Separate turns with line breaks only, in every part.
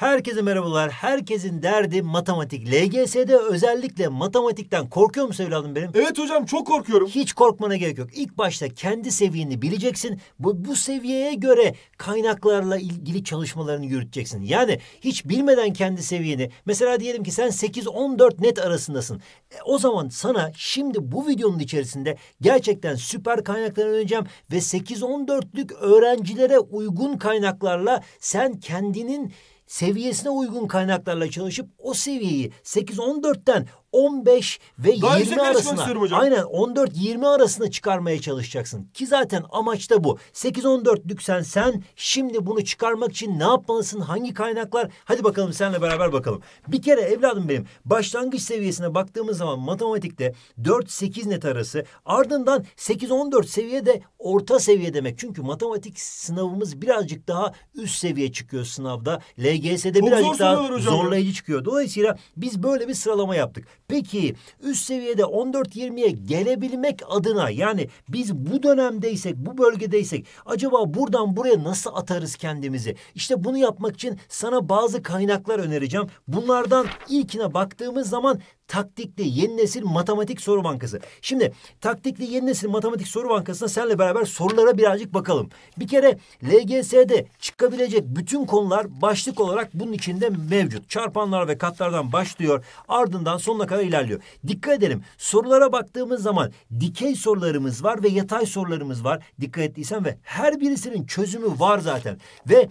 Herkese merhabalar. Herkesin derdi matematik. LGS'de özellikle matematikten korkuyor musun evladım benim? Evet hocam çok korkuyorum. Hiç korkmana gerek yok. İlk başta kendi seviyeni bileceksin. Bu, bu seviyeye göre kaynaklarla ilgili çalışmalarını yürüteceksin. Yani hiç bilmeden kendi seviyeni. Mesela diyelim ki sen 8-14 net arasındasın. E, o zaman sana şimdi bu videonun içerisinde gerçekten süper kaynaklar önereceğim. Ve 8-14'lük öğrencilere uygun kaynaklarla sen kendinin seviyesine uygun kaynaklarla çalışıp o seviyeyi 8-14'ten 15 ve Daha 20 arasında. Aynen 14-20 arasında çıkarmaya çalışacaksın. Ki zaten amaç da bu. 8 14 lüksen sen şimdi bunu çıkarmak için ne yapmalısın? Hangi kaynaklar? Hadi bakalım seninle beraber bakalım. Bir kere evladım benim başlangıç seviyesine baktığımız zaman matematikte 4-8 net arası ardından 8-14 seviye de orta seviye demek. Çünkü matematik sınavımız birazcık daha üst seviye çıkıyor sınavda. LGS'de Çok birazcık zor daha zorlayıcı çıkıyor. Dolayısıyla biz böyle bir sıralama yaptık. Peki üst seviyede 14-20'ye gelebilmek adına yani biz bu dönemdeysek, bu bölgedeysek acaba buradan buraya nasıl atarız kendimizi? İşte bunu yapmak için sana bazı kaynaklar önereceğim. Bunlardan ilkine baktığımız zaman Taktikli Yeni Nesil Matematik Soru Bankası. Şimdi Taktikli Yeni Nesil Matematik Soru Bankası'na senle beraber sorulara birazcık bakalım. Bir kere LGS'de çıkabilecek bütün konular başlık olarak bunun içinde mevcut. Çarpanlar ve katlardan başlıyor. Ardından sonuna kadar aşağı ilerliyor. Dikkat edelim sorulara baktığımız zaman dikey sorularımız var ve yatay sorularımız var. Dikkat ettiysen ve her birisinin çözümü var zaten. Ve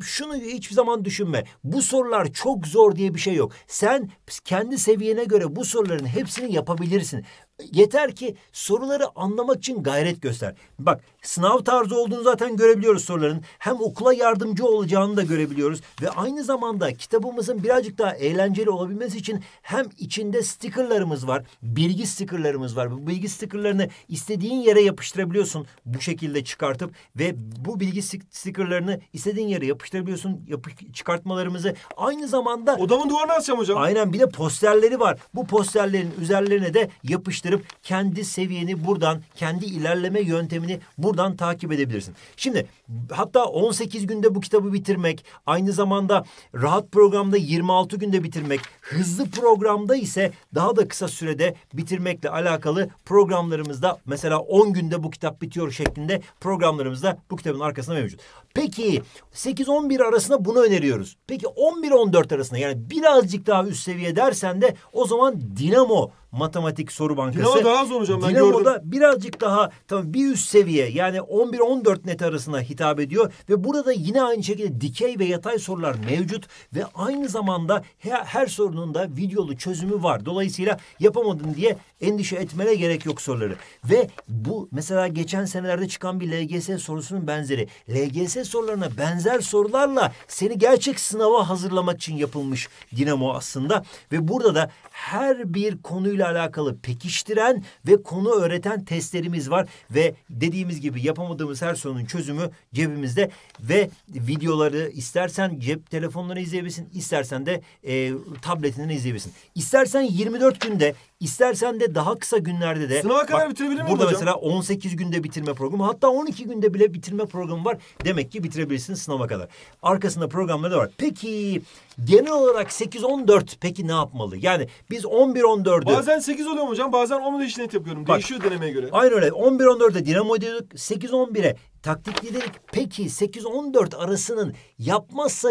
şunu hiçbir zaman düşünme. Bu sorular çok zor diye bir şey yok. Sen kendi seviyene göre bu soruların hepsini yapabilirsin. Yeter ki soruları anlamak için gayret göster. Bak sınav tarzı olduğunu zaten görebiliyoruz soruların. Hem okula yardımcı olacağını da görebiliyoruz. Ve aynı zamanda kitabımızın birazcık daha eğlenceli olabilmesi için hem içinde stickerlarımız var. Bilgi stickerlarımız var. Bu bilgi stickerlarını istediğin yere yapıştırabiliyorsun. Bu şekilde çıkartıp ve bu bilgi stickerlarını istediğin yere yapıştırabiliyorsun. Yapı çıkartmalarımızı aynı zamanda... Odamın duvarına asacağım hocam. Aynen bir de posterleri var. Bu posterlerin üzerlerine de yapıştır araştırıp kendi seviyeni buradan, kendi ilerleme yöntemini buradan takip edebilirsin. Şimdi hatta 18 günde bu kitabı bitirmek, aynı zamanda rahat programda 26 günde bitirmek, hızlı programda ise daha da kısa sürede bitirmekle alakalı programlarımızda mesela 10 günde bu kitap bitiyor şeklinde programlarımızda bu kitabın arkasında mevcut. Peki 8-11 arasında bunu öneriyoruz. Peki 11-14 arasında yani birazcık daha üst seviye dersen de o zaman Dinamo matematik soru bankası. Dinamo daha zor hocam ben Dinamo'da gördüm. Dinamo'da birazcık daha tam bir üst seviye yani 11-14 net arasına hitap ediyor ve burada yine aynı şekilde dikey ve yatay sorular mevcut ve aynı zamanda her, her sorunun da videolu çözümü var. Dolayısıyla yapamadın diye endişe etmene gerek yok soruları. Ve bu mesela geçen senelerde çıkan bir LGS sorusunun benzeri. LGS sorularına benzer sorularla seni gerçek sınava hazırlamak için yapılmış Dinamo aslında ve burada da her bir konuyla konuyla alakalı pekiştiren ve konu öğreten testlerimiz var ve dediğimiz gibi yapamadığımız her sorunun çözümü cebimizde ve videoları istersen cep telefonları izleyebilirsin, istersen de e, tabletinden izleyebilirsin. İstersen 24 günde İstersen de daha kısa günlerde de... Sınava kadar bak, bitirebilir miyim Burada hocam? mesela 18 günde bitirme programı hatta 12 günde bile bitirme programı var. Demek ki bitirebilirsin sınava kadar. Arkasında programları da var. Peki genel olarak 8-14 peki ne yapmalı? Yani biz 11-14'ü... Bazen 8 oluyor hocam bazen 10 ile işlet yapıyorum. Bak, Değişiyor denemeye göre. Aynen öyle. 11-14'e dinamo ediyorduk. 8-11'e taktik liderlik peki 8-14 arasının yapmazsa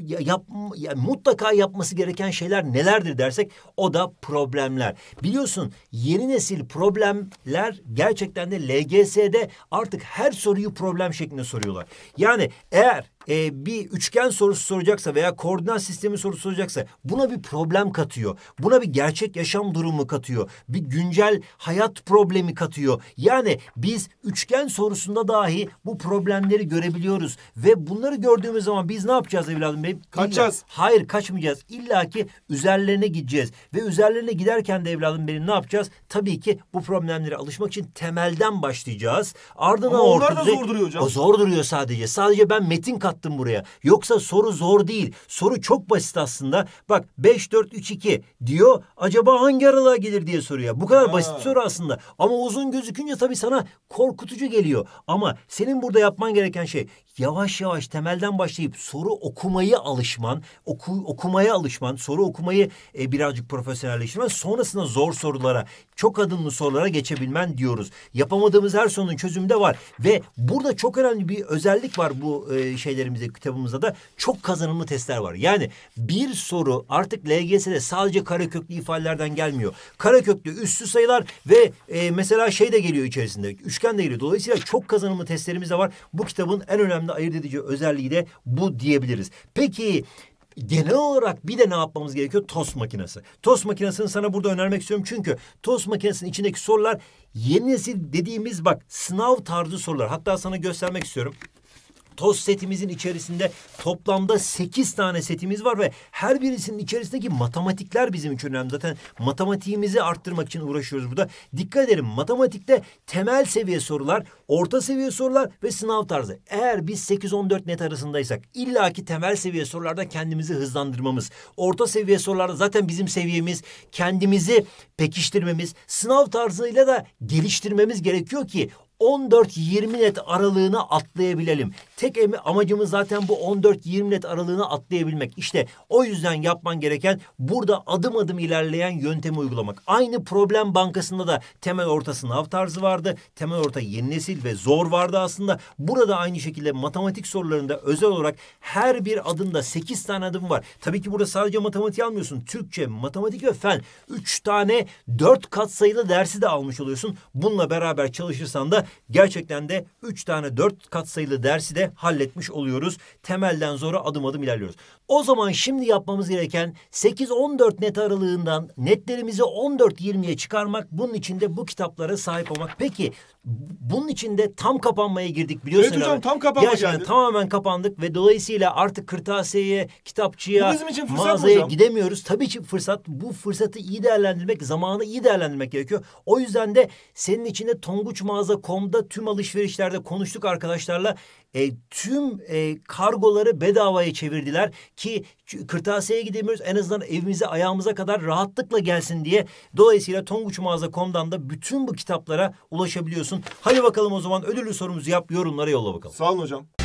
yap, yani mutlaka yapması gereken şeyler nelerdir dersek o da problemler. Biliyorsun yeni nesil problemler gerçekten de LGS'de artık her soruyu problem şeklinde soruyorlar. Yani eğer e, bir üçgen sorusu soracaksa veya koordinat sistemi sorusu soracaksa buna bir problem katıyor. Buna bir gerçek yaşam durumu katıyor. Bir güncel hayat problemi katıyor. Yani biz üçgen sorusunda dahi bu problemleri görebiliyoruz ve bunları gördüğümüz zaman biz ne yapacağız evladım benim? Kaçacağız. İlla, hayır kaçmayacağız. İlla ki üzerlerine gideceğiz ve üzerlerine giderken de evladım benim ne yapacağız? Tabii ki bu problemlere alışmak için temelden başlayacağız. Ardından Ama onlar da zor duruyor hocam. O zor duruyor sadece. Sadece ben metin kat attım buraya. Yoksa soru zor değil. Soru çok basit aslında. Bak 5 4 3 2 diyor. Acaba hangi aralığa gelir diye soruyor. Bu kadar ha. basit soru aslında. Ama uzun gözükünce tabii sana korkutucu geliyor. Ama senin burada yapman gereken şey yavaş yavaş temelden başlayıp soru okumayı alışman, oku, okumaya alışman, soru okumayı e, birazcık profesyonelleştirmen, sonrasında zor sorulara, çok adımlı sorulara geçebilmen diyoruz. Yapamadığımız her sorunun çözümü de var ve burada çok önemli bir özellik var bu e, şeylerimizde, kitabımızda da çok kazanımlı testler var. Yani bir soru artık LGS'de sadece karaköklü ifadelerden gelmiyor. Karaköklü üstü sayılar ve e, mesela şey de geliyor içerisinde, üçgen de geliyor. Dolayısıyla çok kazanımlı testlerimiz de var. Bu kitabın en önemli önemli ayırt edici özelliği de bu diyebiliriz. Peki genel olarak bir de ne yapmamız gerekiyor? Tos makinesi. Tos makinesini sana burada önermek istiyorum. Çünkü tos makinesinin içindeki sorular yeni nesil dediğimiz bak sınav tarzı sorular. Hatta sana göstermek istiyorum toz setimizin içerisinde toplamda sekiz tane setimiz var ve her birisinin içerisindeki matematikler bizim için önemli. Zaten matematiğimizi arttırmak için uğraşıyoruz burada. Dikkat edelim matematikte temel seviye sorular, orta seviye sorular ve sınav tarzı. Eğer biz 8-14 net arasındaysak illaki temel seviye sorularda kendimizi hızlandırmamız, orta seviye sorularda zaten bizim seviyemiz, kendimizi pekiştirmemiz, sınav tarzıyla da geliştirmemiz gerekiyor ki 14-20 net aralığını atlayabilelim. Tek amacımız zaten bu 14-20 net aralığını atlayabilmek. İşte o yüzden yapman gereken burada adım adım ilerleyen yöntemi uygulamak. Aynı problem bankasında da temel orta sınav tarzı vardı. Temel orta yeni nesil ve zor vardı aslında. Burada aynı şekilde matematik sorularında özel olarak her bir adımda 8 tane adım var. Tabii ki burada sadece matematik almıyorsun. Türkçe, matematik ve fen. 3 tane 4 kat sayılı dersi de almış oluyorsun. Bununla beraber çalışırsan da gerçekten de üç tane dört katsayılı dersi de halletmiş oluyoruz. Temelden zora adım adım ilerliyoruz. O zaman şimdi yapmamız gereken 8-14 net aralığından netlerimizi 14-20'ye çıkarmak bunun için de bu kitaplara sahip olmak. Peki bunun içinde tam kapanmaya girdik biliyorsun. Evet hocam abi. tam kapanma Gerçekten geldi. tamamen kapandık ve dolayısıyla artık kırtasiyeye, kitapçıya, bizim için fırsat mağazaya hocam. gidemiyoruz. Tabii ki fırsat. Bu fırsatı iyi değerlendirmek, zamanı iyi değerlendirmek gerekiyor. O yüzden de senin içinde tonguçmağaza.com'da tüm alışverişlerde konuştuk arkadaşlarla. E, tüm e, kargoları bedavaya çevirdiler ki kırtasiyeye gidemiyoruz. En azından evimize ayağımıza kadar rahatlıkla gelsin diye. Dolayısıyla tonguçmağaza.com'dan da bütün bu kitaplara ulaşabiliyorsun olsun. Hadi bakalım o zaman ödüllü sorumuzu yap yorumlara yolla bakalım. Sağ olun hocam.